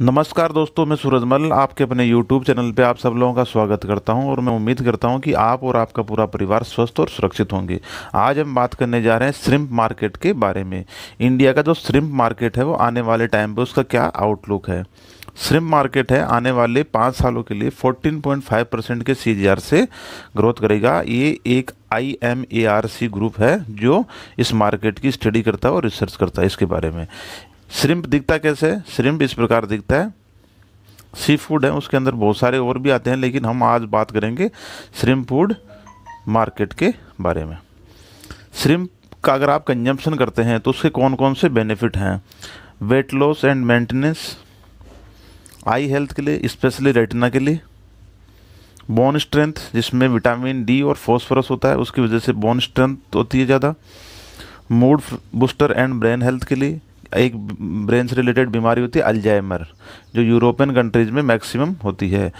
नमस्कार दोस्तों मैं सूरजमल आपके अपने YouTube चैनल पे आप सब लोगों का स्वागत करता हूं और मैं उम्मीद करता हूं कि आप और आपका पूरा परिवार स्वस्थ और सुरक्षित होंगे आज हम बात करने जा रहे हैं श्रिम्प मार्केट के बारे में इंडिया का जो श्रिम्प मार्केट है वो आने वाले टाइम पे उसका क्या आउटलुक है श्रिम्प मार्केट है आने वाले पाँच सालों के लिए फोर्टीन परसेंट के सी से ग्रोथ करेगा ये एक I M A R C group है जो इस मार्केट की स्टडी करता है और रिसर्च करता है इसके बारे में श्रिम्प दिखता कैसे है श्रिम्प इस प्रकार दिखता है सी फूड है उसके अंदर बहुत सारे और भी आते हैं लेकिन हम आज बात करेंगे श्रिम्प फूड मार्केट के बारे में श्रिम्प का अगर आप कंजम्पशन करते हैं तो उसके कौन कौन से बेनिफिट हैं weight loss and maintenance eye health के लिए स्पेशली रेटिना के लिए बोन स्ट्रेंथ जिसमें विटामिन डी और फॉस्फोरस होता है उसकी वजह से बोन स्ट्रेंथ होती है ज़्यादा mood booster and brain health के लिए एक ब्रेन से रिलेटेड बीमारी होती है अल्जाइमर जो यूरोपियन कंट्रीज़ में मैक्सिमम होती है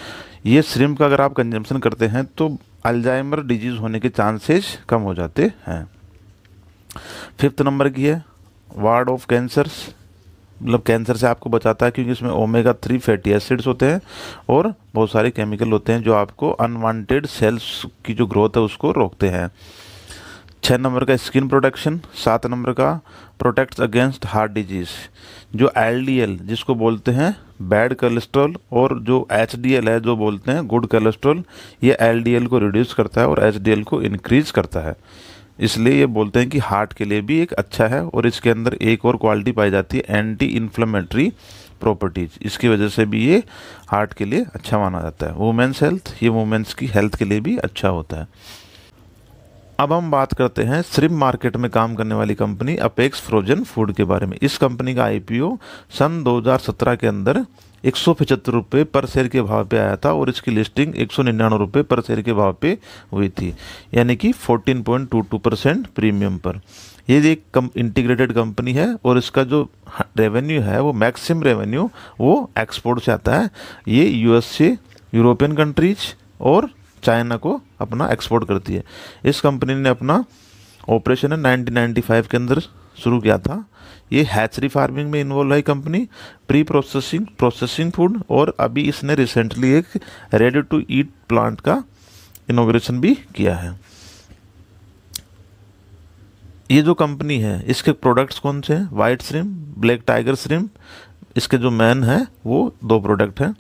ये श्रिम का अगर आप कंजम्पशन करते हैं तो अल्जाइमर डिजीज़ होने के चांसेस कम हो जाते हैं फिफ्थ नंबर की है वार्ड ऑफ कैंसर्स मतलब कैंसर से आपको बचाता है क्योंकि इसमें ओमेगा थ्री फैटी एसिड्स होते हैं और बहुत सारे केमिकल होते हैं जो आपको अनवांटेड सेल्स की जो ग्रोथ है उसको रोकते हैं छः नंबर का स्किन प्रोटेक्शन सात नंबर का प्रोटेक्ट अगेंस्ट हार्ट डिजीज जो एल जिसको बोलते हैं बैड कोलेस्ट्रॉल और जो एच है जो बोलते हैं गुड कोलेस्ट्रॉल ये एल को रिड्यूस करता है और एच को इनक्रीज करता है इसलिए ये बोलते हैं कि हार्ट के लिए भी एक अच्छा है और इसके अंदर एक और क्वालिटी पाई जाती है एंटी इन्फ्लेमेटरी प्रॉपर्टीज इसकी वजह से भी ये हार्ट के लिए अच्छा माना जाता है वुमेंस हेल्थ ये वुमेंस की हेल्थ के लिए भी अच्छा होता है अब हम बात करते हैं श्रिम मार्केट में काम करने वाली कंपनी अपेक्स फ्रोजन फूड के बारे में इस कंपनी का आईपीओ सन 2017 के अंदर एक सौ पचहत्तर रुपये पर शेयर के भाव पे आया था और इसकी लिस्टिंग एक सौ निन्यानवे रुपये पर शेयर के भाव पे हुई थी यानी कि 14.22 परसेंट प्रीमियम पर ये एक कम इंटीग्रेटेड कंपनी है और इसका जो रेवेन्यू है वो मैक्सिम रेवेन्यू वो एक्सपोर्ट से आता है ये यूएस से यूरोपियन कंट्रीज और चाइना को अपना एक्सपोर्ट करती है इस कंपनी ने अपना ऑपरेशन है 1995 के अंदर शुरू किया था ये हैचरी फार्मिंग में इन्वॉल्व है company pre processing processing food और अभी इसने रिसेंटली एक रेडी टू ईट प्लांट का इनोग्रेशन भी किया है ये जो कंपनी है इसके प्रोडक्ट्स कौन से हैं white shrimp black tiger shrimp इसके जो मैन है वो दो प्रोडक्ट हैं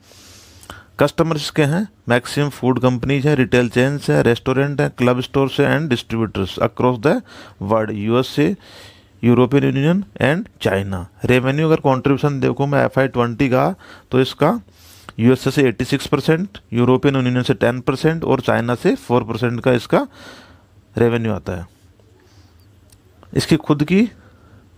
कस्टमर्स के हैं मैक्सिमम फूड कंपनीज हैं रिटेल चेन्स हैं रेस्टोरेंट हैं क्लब स्टोर्स हैं and distributors across the world USA European Union and China revenue अगर कॉन्ट्रीब्यूशन देखो मैं एफ आई ट्वेंटी का तो इसका यूएसए से eighty six percent European union से टेन परसेंट और चाइना से फोर परसेंट का इसका रेवेन्यू आता है इसकी खुद की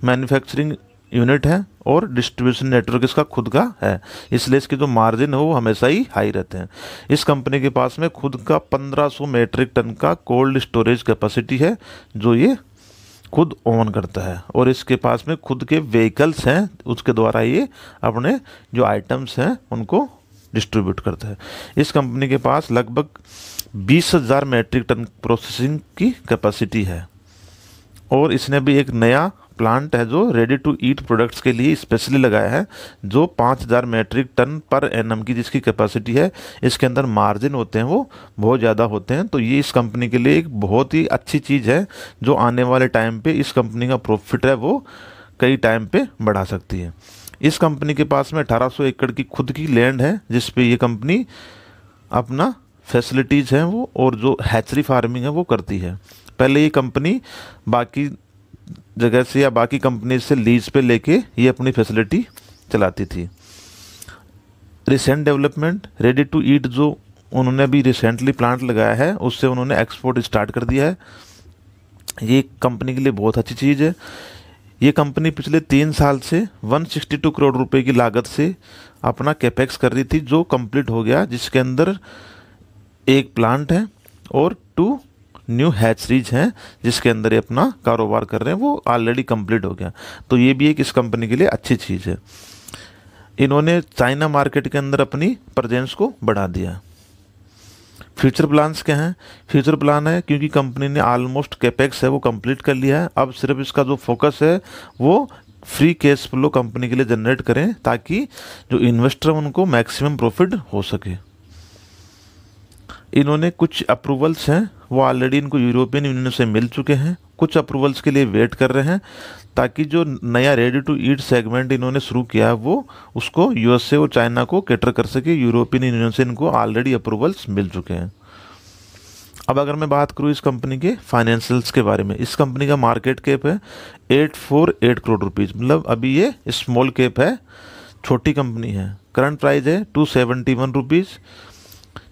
मैन्युफैक्चरिंग यूनिट है और डिस्ट्रीब्यूशन नेटवर्क इसका खुद का है इसलिए इसके जो मार्जिन है वो हमेशा ही हाई रहते हैं इस कंपनी के पास में खुद का 1500 मेट्रिक टन का कोल्ड स्टोरेज कैपेसिटी है जो ये खुद ओन करता है और इसके पास में खुद के व्हीकल्स हैं उसके द्वारा ये अपने जो आइटम्स हैं उनको डिस्ट्रीब्यूट करता है इस कंपनी के पास लगभग बीस हज़ार टन प्रोसेसिंग की कैपेसिटी है और इसने भी एक नया प्लांट है जो रेडी टू ईट प्रोडक्ट्स के लिए स्पेशली लगाया है जो 5000 मैट्रिक टन पर एनम की जिसकी कैपेसिटी है इसके अंदर मार्जिन होते हैं वो बहुत ज़्यादा होते हैं तो ये इस कंपनी के लिए एक बहुत ही अच्छी चीज़ है जो आने वाले टाइम पे इस कंपनी का प्रॉफिट है वो कई टाइम पे बढ़ा सकती है इस कंपनी के पास में अठारह एकड़ की खुद की लैंड है जिसपे ये कंपनी अपना फैसिलिटीज़ हैं वो और जो हैचरी फार्मिंग है वो करती है पहले ये कंपनी बाकी जगह से या बाकी कंपनी से लीज पे लेके ये अपनी फैसिलिटी चलाती थी recent development ready to eat जो उन्होंने अभी रिसेंटली प्लांट लगाया है उससे उन्होंने एक्सपोर्ट स्टार्ट कर दिया है ये कंपनी के लिए बहुत अच्छी चीज़ है ये कंपनी पिछले तीन साल से 162 करोड़ रुपए की लागत से अपना कैपेक्स कर रही थी जो कंप्लीट हो गया जिसके अंदर एक प्लांट है और टू न्यू हैचरीज हैं जिसके अंदर ये अपना कारोबार कर रहे हैं वो ऑलरेडी कंप्लीट हो गया तो ये भी एक इस कंपनी के लिए अच्छी चीज़ है इन्होंने चाइना मार्केट के अंदर अपनी प्रजेंस को बढ़ा दिया फ्यूचर प्लान्स क्या हैं फ्यूचर प्लान है क्योंकि कंपनी ने ऑलमोस्ट कैपेक्स है वो कंप्लीट कर लिया है अब सिर्फ इसका जो फोकस है वो फ्री कैश फ्लो कंपनी के लिए जनरेट करें ताकि जो इन्वेस्टर उनको मैक्सिमम प्रॉफिट हो सके इन्होंने कुछ अप्रूवल्स हैं वो ऑलरेडी इनको यूरोपियन यूनियन से मिल चुके हैं कुछ अप्रूवल्स के लिए वेट कर रहे हैं ताकि जो नया रेडी टू ईट सेगमेंट इन्होंने शुरू किया है वो उसको यूएसए और चाइना को कैटर कर सके यूरोपियन यूनियन से इनको ऑलरेडी अप्रूवल्स मिल चुके हैं अब अगर मैं बात करूँ इस कंपनी के फाइनेंशियल्स के बारे में इस कंपनी का मार्केट कैप है eight four eight crore rupees मतलब अभी ये स्मॉल कैप है छोटी कंपनी है करंट प्राइस है two seventy one rupees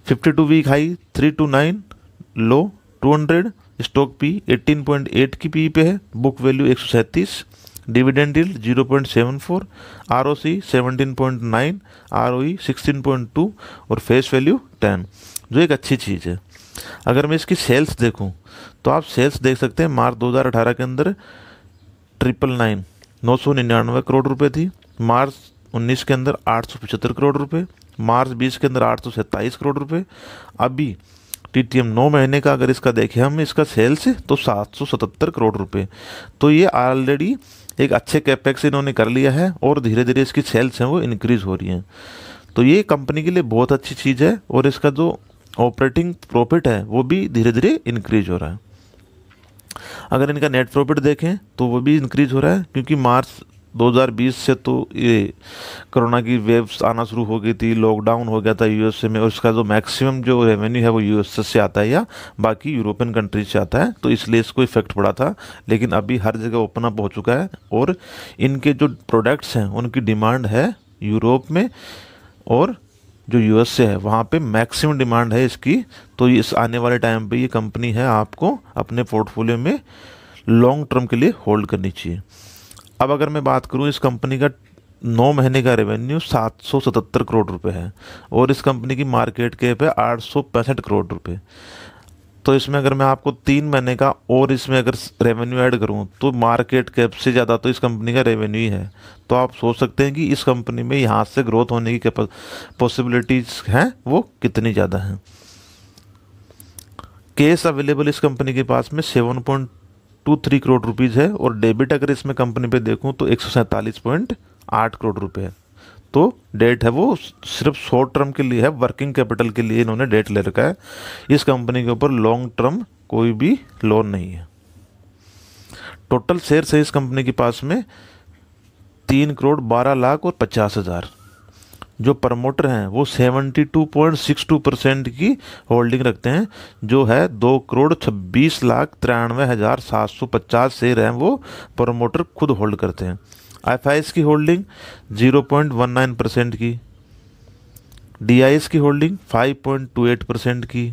fifty two week high three two nine low 200 stock P 18.8 की पी e पे है बुक वैल्यू एक सौ सैंतीस डिविडेंड डील zero point seven four R O C seventeen point nine R O E sixteen point two और face value ten जो एक अच्छी चीज़ है अगर मैं इसकी सेल्स देखूं तो आप सेल्स देख सकते हैं मार्च 2018 के अंदर ट्रिपल नाइन नौ सौ निन्यानवे करोड़ रुपए थी मार्च 19 के अंदर आठ सौ पचहत्तर करोड़ रुपए मार्च 20 के अंदर आठ सौ सत्ताईस करोड़ रुपए अभी टीटीएम नौ महीने का अगर इसका देखें हम इसका सेल्स तो 777 करोड़ रुपए तो ये ऑलरेडी एक अच्छे कैपेक्स इन्होंने कर लिया है और धीरे धीरे इसकी सेल्स हैं वो इनक्रीज़ हो रही हैं तो ये कंपनी के लिए बहुत अच्छी चीज़ है और इसका जो ऑपरेटिंग प्रॉफिट है वो भी धीरे धीरे इनक्रीज हो रहा है अगर इनका नेट प्रॉफिट देखें तो वो भी इंक्रीज हो रहा है क्योंकि मार्च 2020 से तो ये कोरोना की वेव्स आना शुरू हो गई थी लॉकडाउन हो गया था यूएसए में और इसका जो मैक्सिमम जो रेवेन्यू है वो यूएसए से आता है या बाकी यूरोपियन कंट्रीज से आता है तो इसलिए इसको इफेक्ट पड़ा था लेकिन अभी हर जगह ओपन अप हो चुका है और इनके जो प्रोडक्ट्स हैं उनकी डिमांड है यूरोप में और जो यू से है वहाँ पे मैक्सिमम डिमांड है इसकी तो इस आने वाले टाइम पे ये कंपनी है आपको अपने पोर्टफोलियो में लॉन्ग टर्म के लिए होल्ड करनी चाहिए अब अगर मैं बात करूँ इस कंपनी का नौ महीने का रेवेन्यू सात सौ सतहत्तर करोड़ रुपए है और इस कंपनी की मार्केट कैप है आठ सौ पैंसठ करोड़ रुपए तो इसमें अगर मैं आपको तीन महीने का और इसमें अगर रेवेन्यू ऐड करूं तो मार्केट कैप से ज़्यादा तो इस कंपनी का रेवेन्यू ही है तो आप सोच सकते हैं कि इस कंपनी में यहाँ से ग्रोथ होने की पॉसिबिलिटीज़ हैं वो कितनी ज़्यादा हैं केस अवेलेबल इस कंपनी के पास में seven point two three crore rupees है और डेबिट अगर इसमें कंपनी पे देखूँ तो एक करोड़ रुपये है तो डेट है वो सिर्फ शॉर्ट टर्म के लिए है वर्किंग कैपिटल के लिए इन्होंने डेट ले रखा है इस कंपनी के ऊपर लॉन्ग टर्म कोई भी लोन नहीं है टोटल शेयर है इस कंपनी के पास में तीन करोड़ बारह लाख और पचास हज़ार जो प्रमोटर हैं वो 72.62 परसेंट की होल्डिंग रखते हैं जो है दो करोड़ छब्बीस लाख तिरानवे हज़ार सात सौ पचास शेयर हैं वो प्रमोटर खुद होल्ड करते हैं एफ की होल्डिंग 0.19 परसेंट की डी की होल्डिंग 5.28 परसेंट की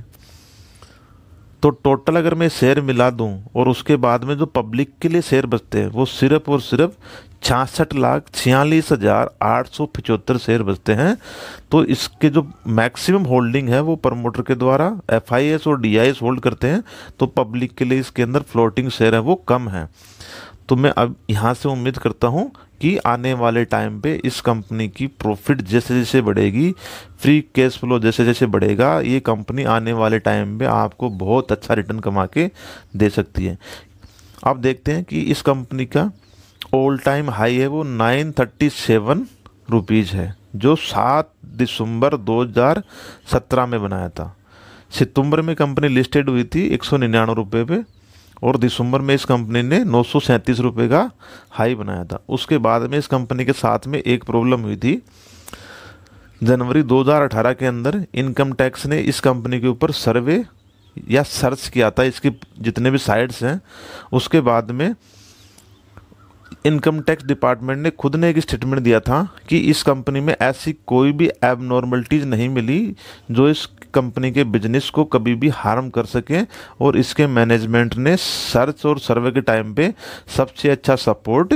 तो टोटल अगर मैं शेयर मिला दूं और उसके बाद में जो पब्लिक के लिए शेयर बचते हैं वो सिर्फ और सिर्फ छियासठ लाख छियालीस हज़ार आठ सौ पचहत्तर शेयर बचते हैं तो इसके जो मैक्सिमम होल्डिंग है वो प्रमोटर के द्वारा एफ और डी होल्ड करते हैं तो पब्लिक के लिए इसके अंदर फ्लोटिंग शेयर है वो कम है तो मैं अब यहाँ से उम्मीद करता हूँ कि आने वाले टाइम पे इस कंपनी की प्रॉफिट जैसे जैसे बढ़ेगी फ्री कैश फ्लो जैसे जैसे बढ़ेगा ये कंपनी आने वाले टाइम पे आपको बहुत अच्छा रिटर्न कमा के दे सकती है आप देखते हैं कि इस कंपनी का ऑल टाइम हाई है वो नाइन थर्टी सेवन रुपीज़ है जो सात दिसंबर 2017 में बनाया था सितंबर में कंपनी लिस्टेड हुई थी एक सौ निन्यानवे रुपये पे और दिसंबर में इस कंपनी ने नौ सौ सैंतीस रुपये का हाई बनाया था उसके बाद में इस कंपनी के साथ में एक प्रॉब्लम हुई थी जनवरी 2018 के अंदर इनकम टैक्स ने इस कंपनी के ऊपर सर्वे या सर्च किया था इसकी जितने भी साइट्स हैं उसके बाद में इनकम टैक्स डिपार्टमेंट ने खुद ने एक स्टेटमेंट दिया था कि इस कंपनी में ऐसी कोई भी एबनॉर्मलिटीज़ नहीं मिली जो इस कंपनी के बिजनेस को कभी भी हार्म कर सके और इसके मैनेजमेंट ने सर्च और सर्वे के टाइम पे सबसे अच्छा सपोर्ट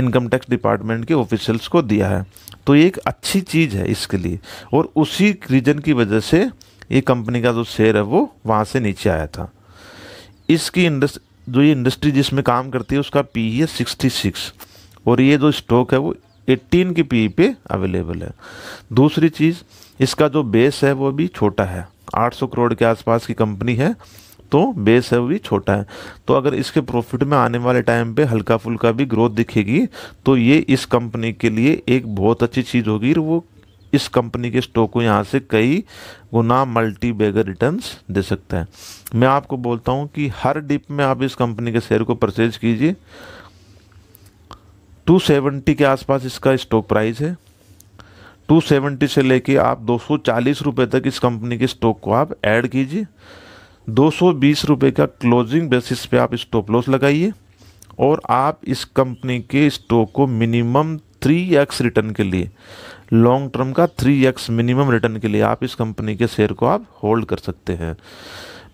इनकम टैक्स डिपार्टमेंट के ऑफिसल्स को दिया है तो ये एक अच्छी चीज़ है इसके लिए और उसी रीजन की वजह से ये कंपनी का जो शेयर है वो वहाँ से नीचे आया था इसकी इंडस्ट जो ये इंडस्ट्री जिसमें काम करती है उसका पी e है सिक्सटी सिक्स और ये जो स्टॉक है वो एट्टीन की पी e पे अवेलेबल है दूसरी चीज़ इसका जो बेस है वो भी छोटा है आठ सौ करोड़ के आसपास की कंपनी है तो बेस है वो भी छोटा है तो अगर इसके प्रॉफिट में आने वाले टाइम पे हल्का फुल्का भी ग्रोथ दिखेगी तो ये इस कंपनी के लिए एक बहुत अच्छी चीज़ होगी वो इस कंपनी के स्टॉक को यहाँ से कई गुना मल्टी बेगर रिटर्न दे सकता है मैं आपको बोलता हूँ कि हर डिप में आप इस कंपनी के शेयर को परचेज कीजिए 270 के आसपास इसका स्टॉक प्राइस है 270 से लेके आप दो सौ तक इस कंपनी के स्टॉक को आप ऐड कीजिए दो सौ का क्लोजिंग बेसिस पे आप स्टॉप लॉस लगाइए और आप इस कंपनी के स्टॉक को मिनिमम थ्री एक्स रिटर्न के लिए लॉन्ग टर्म का थ्री एक्स मिनिमम रिटर्न के लिए आप इस कंपनी के शेयर को आप होल्ड कर सकते हैं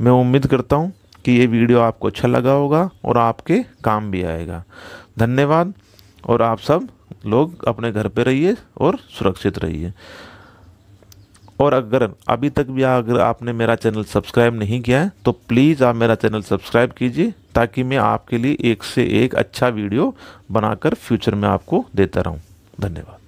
मैं उम्मीद करता हूँ कि ये वीडियो आपको अच्छा लगा होगा और आपके काम भी आएगा धन्यवाद और आप सब लोग अपने घर पे रहिए और सुरक्षित रहिए और अगर अभी तक भी अगर आपने मेरा चैनल सब्सक्राइब नहीं किया है तो प्लीज़ आप मेरा चैनल सब्सक्राइब कीजिए ताकि मैं आपके लिए एक से एक अच्छा वीडियो बनाकर फ्यूचर में आपको देता रहूं धन्यवाद